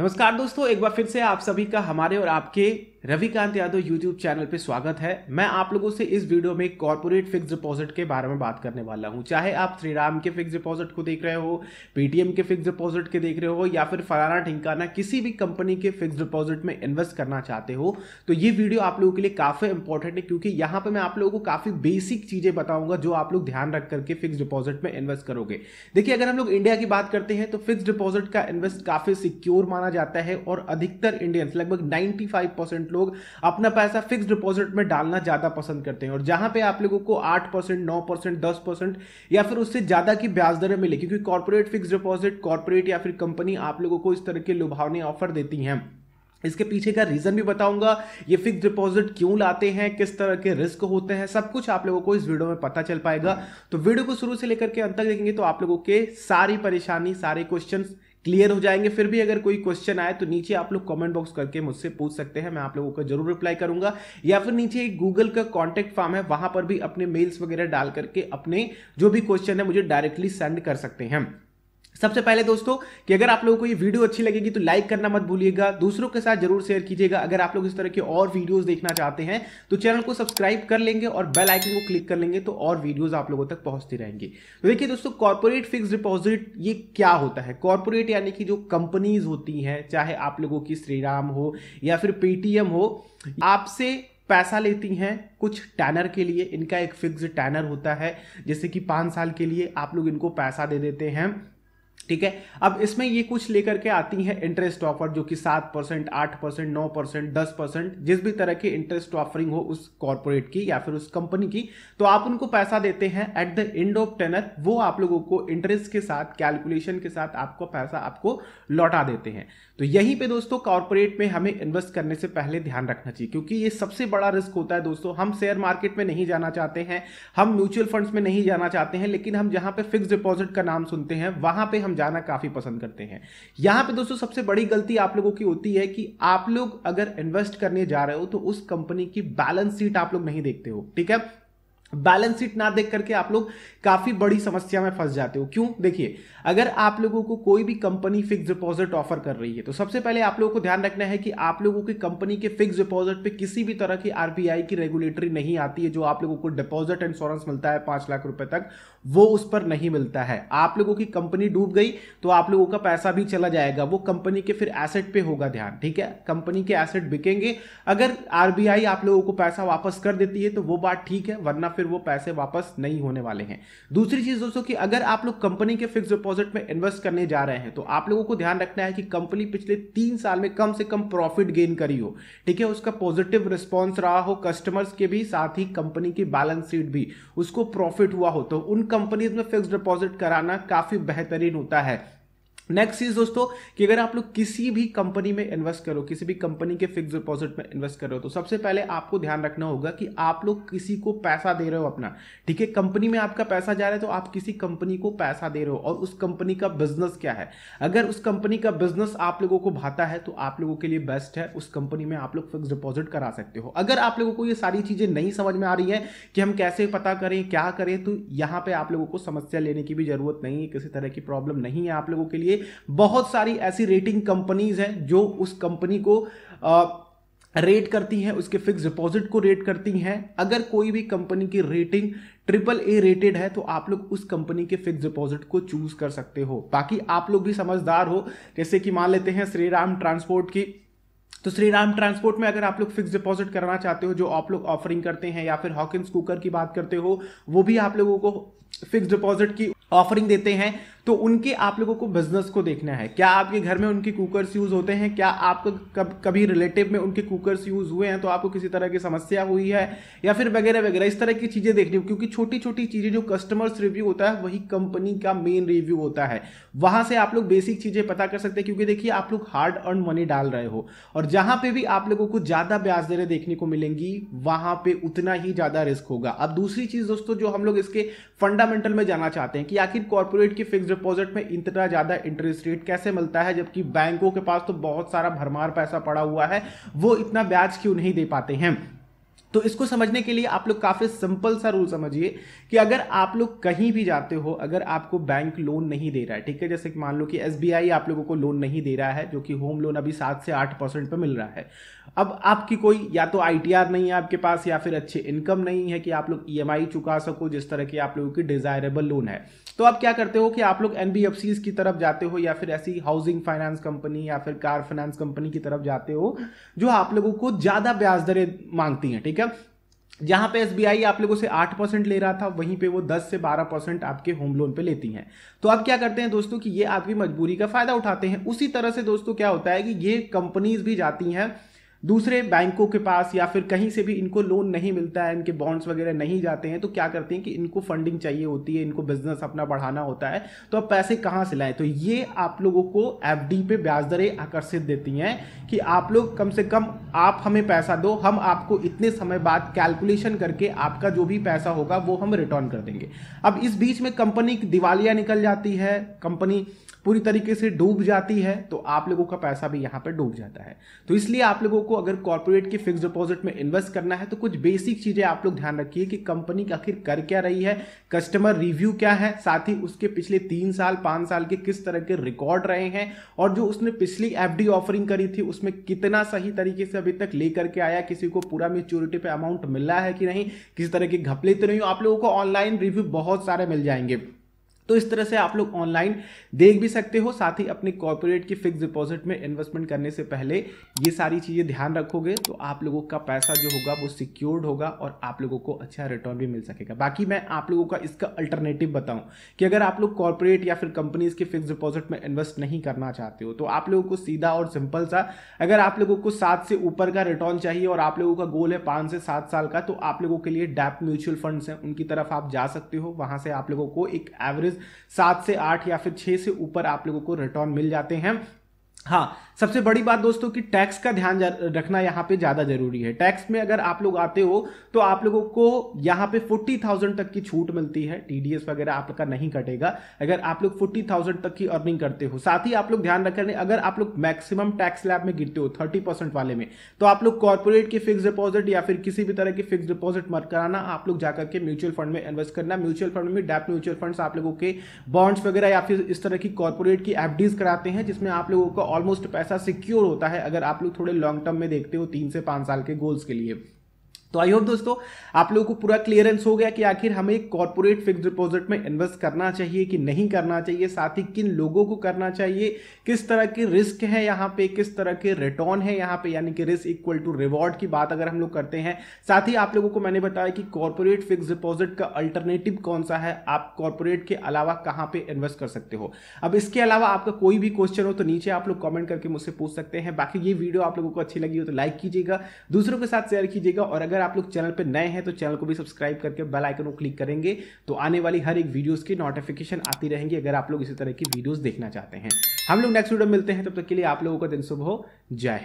नमस्कार दोस्तों एक बार फिर से आप सभी का हमारे और आपके रविकांत यादव यूट्यूब चैनल पर स्वागत है मैं आप लोगों से इस वीडियो में कॉर्पोरेट फिक्स डिपॉजिट के बारे में बात करने वाला हूं चाहे आप श्रीराम के फिक्स डिपॉजिट को देख रहे हो पेटीएम के फिक्स डिपॉजिट के देख रहे हो या फिर फलाना ठिकाना किसी भी कंपनी के फिक्स डिपॉजिट में इन्वेस्ट करना चाहते हो तो ये वीडियो आप लोगों के लिए काफ़ी इंपॉर्टेंट है क्योंकि यहाँ पर मैं आप लोगों को काफ़ी बेसिक चीज़ें बताऊंगा जो आप लोग ध्यान रख करके फिक्स डिपॉजिट में इन्वेस्ट करोगे देखिए अगर हम लोग इंडिया की बात करते हैं तो फिक्स डिपॉजिट का इन्वेस्ट काफ़ी सिक्योर माना माना जाता है और अधिकतर इंडियंस लगभग 95 परसेंट लोग अपना पैसा फिक्स डिपॉजिट में डालना ज़्यादा पसंद करते हैं और जहां पे आप लोगों को 8 परसेंट नौ परसेंट दस परसेंट या फिर उससे ज़्यादा की ब्याज दरें मिले क्योंकि कॉर्पोरेट फिक्स डिपॉजिट कॉर्पोरेट या फिर कंपनी आप लोगों को इस तरह के लुभावने ऑफर देती हैं इसके पीछे का रीज़न भी बताऊंगा ये फिक्स डिपॉजिट क्यों लाते हैं किस तरह के रिस्क होते हैं सब कुछ आप लोगों को इस वीडियो में पता चल पाएगा तो वीडियो को शुरू से लेकर के अंत तक देखेंगे तो आप लोगों के सारी परेशानी सारे क्वेश्चंस क्लियर हो जाएंगे फिर भी अगर कोई क्वेश्चन आए तो नीचे आप लोग कमेंट बॉक्स करके मुझसे पूछ सकते हैं मैं आप लोगों को जरूर रिप्लाई करूंगा या फिर नीचे एक गूगल का कॉन्टैक्ट फॉर्म है वहां पर भी अपने मेल्स वगैरह डाल करके अपने जो भी क्वेश्चन है मुझे डायरेक्टली सेंड कर सकते हैं सबसे पहले दोस्तों कि अगर आप लोगों को ये वीडियो अच्छी लगेगी तो लाइक करना मत भूलिएगा दूसरों के साथ जरूर शेयर कीजिएगा अगर आप लोग इस तरह के और वीडियोस देखना चाहते हैं तो चैनल को सब्सक्राइब कर लेंगे और बेल आइकन को क्लिक कर लेंगे तो और वीडियोस आप लोगों तक पहुंचती रहेंगे तो देखिए दोस्तों कॉर्पोरेट फिक्स डिपॉजिट ये क्या होता है कॉर्पोरेट यानी कि जो कंपनीज होती हैं चाहे आप लोगों की श्रीराम हो या फिर पेटीएम हो आपसे पैसा लेती हैं कुछ टैनर के लिए इनका एक फिक्स टैनर होता है जैसे कि पाँच साल के लिए आप लोग इनको पैसा दे देते हैं ठीक है अब इसमें ये कुछ लेकर के आती है इंटरेस्ट ऑफर जो कि सात परसेंट आठ परसेंट नौ परसेंट दस परसेंट जिस भी तरह की इंटरेस्ट ऑफरिंग हो उस कॉरपोरेट की या फिर उस कंपनी की तो आप उनको पैसा देते हैं at the end of tenure वो आप लोगों को इंटरेस्ट के साथ कैलकुलेशन के साथ आपको पैसा आपको लौटा देते हैं तो यहीं पे दोस्तों कॉर्पोरेट में हमें इन्वेस्ट करने से पहले ध्यान रखना चाहिए क्योंकि ये सबसे बड़ा रिस्क होता है दोस्तों हम शेयर मार्केट में नहीं जाना चाहते हैं हम म्यूचुअल फंड्स में नहीं जाना चाहते हैं लेकिन हम जहां पे फिक्स डिपॉजिट का नाम सुनते हैं वहां पे हम जाना काफी पसंद करते हैं यहां पर दोस्तों सबसे बड़ी गलती आप लोगों की होती है कि आप लोग अगर इन्वेस्ट करने जा रहे हो तो उस कंपनी की बैलेंस शीट आप लोग नहीं देखते हो ठीक है बैलेंस शीट ना देख करके आप लोग काफी बड़ी समस्या में फंस जाते हो क्यों देखिए अगर आप लोगों को कोई भी कंपनी फिक्स डिपॉजिट ऑफर कर रही है तो सबसे पहले आप लोगों को ध्यान रखना है कि आप लोगों की कंपनी के फिक्स डिपॉजिट पे किसी भी तरह की आरबीआई की रेगुलेटरी नहीं आती है जो आप लोगों को डिपॉजिट इंश्योरेंस मिलता है पांच लाख रुपए तक वो उस पर नहीं मिलता है आप लोगों की कंपनी डूब गई तो आप लोगों का पैसा भी चला जाएगा वो कंपनी के फिर एसेट पे होगा ध्यान ठीक है कंपनी के एसेट बिकेंगे अगर आरबीआई आप लोगों को पैसा वापस कर देती है तो वो बात ठीक है वरना फिर वो पैसे वापस नहीं होने वाले हैं दूसरी चीज़ दोस्तों कि अगर आप लोग कंपनी के फिक्स डिपॉजिट में इन्वेस्ट करने जा रहे हैं तो आप लोगों को ध्यान रखना है कि कंपनी पिछले तीन साल में कम से कम प्रॉफिट गेन करी हो ठीक है उसका पॉजिटिव रिस्पॉन्स रहा हो कस्टमर्स के भी साथ ही कंपनी की बैलेंस शीट भी उसको प्रॉफिट हुआ हो तो उन कंपनीज में फिक्स डिपॉजिट कराना काफ़ी बेहतरीन होता है नेक्स्ट चीज दोस्तों कि अगर आप लोग किसी भी कंपनी में इन्वेस्ट करो किसी भी कंपनी के फिक्स डिपॉजिट में इन्वेस्ट करो तो सबसे पहले आपको ध्यान रखना होगा कि आप लोग किसी को पैसा दे रहे हो अपना ठीक है कंपनी में आपका पैसा जा रहा है तो आप किसी कंपनी को पैसा दे रहे हो और उस कंपनी का बिजनेस क्या है अगर उस कंपनी का बिजनेस आप लोगों को भाता है तो आप लोगों के लिए बेस्ट है उस कंपनी में आप लोग फिक्स डिपॉजिट करा सकते हो अगर आप लोगों को ये सारी चीजें नहीं समझ में आ रही है कि हम कैसे पता करें क्या करें तो यहाँ पर आप लोगों को समस्या लेने की भी जरूरत नहीं है किसी तरह की प्रॉब्लम नहीं है आप लोगों के लिए बहुत सारी ऐसी रेटिंग कंपनीज हैं जो उस कंपनी को आ, रेट करती हैं उसके फिक्स डिपॉजिट को रेट करती हैं अगर कोई भी कंपनी की रेटिंग ट्रिपल ए रेटेड है तो आप लोग उस कंपनी के फिक्स डिपॉजिट को चूज कर सकते हो बाकी आप लोग भी समझदार हो जैसे कि मान लेते हैं श्रीराम ट्रांसपोर्ट की तो श्री राम ट्रांसपोर्ट में अगर आप लोग फिक्स डिपॉजिट करना चाहते हो जो आप लोग ऑफरिंग करते हैं या फिर हॉकिंस कुकर की बात करते हो वो भी आप लोगों को फिक्स डिपॉजिट की ऑफरिंग देते हैं तो उनके आप लोगों को बिजनेस को देखना है क्या आपके घर में उनके कुकर्स यूज़ होते हैं क्या आपको कब कभी रिलेटिव में उनके कुकर्स यूज़ हुए हैं तो आपको किसी तरह की समस्या हुई है या फिर वगैरह वगैरह इस तरह की चीज़ें देखनी हो क्योंकि छोटी छोटी चीज़ें जो कस्टमर्स रिव्यू होता है वही कंपनी का मेन रिव्यू होता है वहां से आप लोग बेसिक चीज़ें पता कर सकते हैं क्योंकि देखिए आप लोग हार्ड अर्न मनी डाल रहे हो और जहां पर भी आप लोगों को ज़्यादा ब्याज दरें देखने को मिलेंगी वहां पर उतना ही ज़्यादा रिस्क होगा अब दूसरी चीज़ दोस्तों जो हम लोग इसके फंडामेंटल में जाना चाहते हैं कि आखिर कॉरपोरेट की फिक्स डिपॉजिट में इतना ज़्यादा इंटरेस्ट रेट कैसे मिलता है जबकि बैंकों के पास तो बहुत सारा भरमार पैसा पड़ा हुआ है वो इतना ब्याज क्यों नहीं दे पाते हैं तो इसको समझने के लिए आप लोग काफ़ी सिंपल सा रूल समझिए कि अगर आप लोग कहीं भी जाते हो अगर आपको बैंक लोन नहीं दे रहा है ठीक है जैसे कि मान लो कि एस आप लोगों को लोन नहीं दे रहा है जो कि होम लोन अभी सात से आठ परसेंट पर मिल रहा है अब आपकी कोई या तो आई नहीं है आपके पास या फिर अच्छी इनकम नहीं है कि आप लोग ई e चुका सको जिस तरह की आप लोगों की डिज़ायरेबल लोन है तो आप क्या करते हो कि आप लोग एन की तरफ जाते हो या फिर ऐसी हाउसिंग फाइनेंस कंपनी या फिर कार फाइनेंस कंपनी की तरफ जाते हो जो आप लोगों को ज़्यादा ब्याज दरें मांगती हैं ठीक है जहां पे एस आप लोगों से आठ परसेंट ले रहा था वहीं पे वो दस से बारह परसेंट आपके होम लोन पे लेती हैं तो आप क्या करते हैं दोस्तों कि ये आपकी मजबूरी का फायदा उठाते हैं उसी तरह से दोस्तों क्या होता है कि ये कंपनीज भी जाती हैं दूसरे बैंकों के पास या फिर कहीं से भी इनको लोन नहीं मिलता है इनके बॉन्ड्स वगैरह नहीं जाते हैं तो क्या करते हैं कि इनको फंडिंग चाहिए होती है इनको बिजनेस अपना बढ़ाना होता है तो अब पैसे कहाँ से लाएं तो ये आप लोगों को एफ पे ब्याज दरें आकर्षित देती हैं कि आप लोग कम से कम आप हमें पैसा दो हम आपको इतने समय बाद कैलकुलेशन करके आपका जो भी पैसा होगा वो हम रिटर्न कर देंगे अब इस बीच में कंपनी दिवालिया निकल जाती है कंपनी पूरी तरीके से डूब जाती है तो आप लोगों का पैसा भी यहाँ पर डूब जाता है तो इसलिए आप लोगों को अगर कॉर्पोरेट की फिक्स डिपॉजिट में इन्वेस्ट करना है तो कुछ बेसिक चीज़ें आप लोग ध्यान रखिए कि कंपनी आखिर कर क्या रही है कस्टमर रिव्यू क्या है साथ ही उसके पिछले तीन साल पांच साल के किस तरह के रिकॉर्ड रहे हैं और जो उसने पिछली एफ ऑफरिंग करी थी उसमें कितना सही तरीके से अभी तक लेकर के आया किसी को पूरा मेच्योरिटी पे अमाउंट मिला है कि नहीं किसी तरह की घपले तो नहीं आप लोगों को ऑनलाइन रिव्यू बहुत सारे मिल जाएंगे तो इस तरह से आप लोग ऑनलाइन देख भी सकते हो साथ ही अपने कॉर्पोरेट की फिक्स डिपॉजिट में इन्वेस्टमेंट करने से पहले ये सारी चीज़ें ध्यान रखोगे तो आप लोगों का पैसा जो होगा वो सिक्योर्ड होगा और आप लोगों को अच्छा रिटर्न भी मिल सकेगा बाकी मैं आप लोगों का इसका अल्टरनेटिव बताऊं कि अगर आप लोग कॉर्पोरेट या फिर कंपनीज के फिक्स डिपॉजिट में इन्वेस्ट नहीं करना चाहते हो तो आप लोगों को सीधा और सिंपल सा अगर आप लोगों को सात से ऊपर का रिटर्न चाहिए और आप लोगों का गोल है पाँच से सात साल का तो आप लोगों के लिए डैप म्यूचुअल फंड्स हैं उनकी तरफ आप जा सकते हो वहाँ से आप लोगों को एक एवरेज सात से आठ या फिर छह से ऊपर आप लोगों को रिटर्न मिल जाते हैं हाँ सबसे बड़ी बात दोस्तों कि टैक्स का ध्यान रखना यहाँ पे ज़्यादा जरूरी है टैक्स में अगर आप लोग आते हो तो आप लोगों को यहाँ पे फोर्टी थाउजेंड तक की छूट मिलती है टीडीएस वगैरह आपका नहीं कटेगा अगर आप लोग फोर्टी थाउजेंड तक की अर्निंग करते हो साथ ही आप लोग ध्यान रखें अगर आप लोग मैक्सिमम टैक्स लैब में गिरते हो थर्टी परसेंट वाले में तो आप लोग कॉर्पोरेट की फिक्स डिपॉजिट या फिर किसी भी तरह की फिक्स डिपॉजिट मत कराना आप लोग जाकर के म्यूचुअल फंड में इन्वेस्ट करना म्यूचुअल फंड में डेप म्यूचुअल फंड आप लोगों के बॉन्ड्स वगैरह या फिर इस तरह की कॉर्पोरेट की एफ कराते हैं जिसमें आप लोगों को ऑलमोस्ट पैसा सिक्योर होता है अगर आप लोग थोड़े लॉन्ग टर्म में देखते हो तीन से पांच साल के गोल्स के लिए तो आई होप दोस्तों आप लोगों को पूरा क्लियरेंस हो गया कि आखिर हमें कॉर्पोरेट फिक्स डिपॉजिट में इन्वेस्ट करना चाहिए कि नहीं करना चाहिए साथ ही किन लोगों को करना चाहिए किस तरह के रिस्क है यहाँ पे किस तरह के रिटर्न है यहाँ पे यानी कि रिस्क इक्वल टू रिवॉर्ड की बात अगर हम लोग करते हैं साथ ही आप लोगों को मैंने बताया कि कॉर्पोरेट फिक्स डिपॉजिट का अल्टरनेटिव कौन सा है आप कॉरपोरेट के अलावा कहाँ पर इन्वेस्ट कर सकते हो अब इसके अलावा आपका कोई भी क्वेश्चन हो तो नीचे आप लोग कॉमेंट करके मुझसे पूछ सकते हैं बाकी ये वीडियो आप लोगों को अच्छी लगी हो तो लाइक कीजिएगा दूसरों के साथ शेयर कीजिएगा और अगर अगर आप लोग चैनल पर नए हैं तो चैनल को भी सब्सक्राइब करके बेल आइकन को क्लिक करेंगे तो आने वाली हर एक वीडियोस की नोटिफिकेशन आती रहेंगी अगर आप लोग इसी तरह की वीडियोस देखना चाहते हैं हम लोग नेक्स्ट वीडियो मिलते हैं तब तक तो के लिए आप लोगों का दिन सुबह हो जय